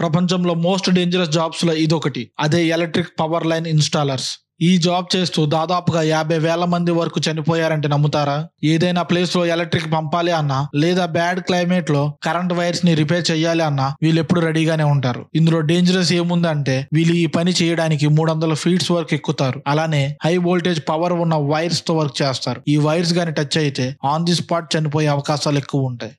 ప్రపంచంలో most dangerous jobs లో ఇదొకటి అదే ఎలక్ట్రిక్ పవర్ లైన్ ఇన్స్టాలర్స్ ఈ జాబ్ చేస్తూ దాదాపుగా యాభై వేల మంది వరకు చనిపోయారంటే నమ్ముతారా ఏదైనా ప్లేస్ లో ఎలక్ట్రిక్ పంపాలి అన్నా లేదా బ్యాడ్ క్లైమేట్ లో కరెంట్ వైర్స్ ని రిపేర్ చేయాలి అన్నా వీళ్ళు ఎప్పుడు రెడీగానే ఉంటారు ఇందులో డేంజరస్ ఏముందంటే వీళ్ళు ఈ పని చేయడానికి మూడు వందల ఫీట్స్ వరకు ఎక్కుతారు అలానే హై వోల్టేజ్ పవర్ ఉన్న వైర్స్ తో వర్క్ చేస్తారు ఈ వైర్స్ గాని టచ్ అయితే ఆన్ ది స్పాట్ చనిపోయే అవకాశాలు ఎక్కువ ఉంటాయి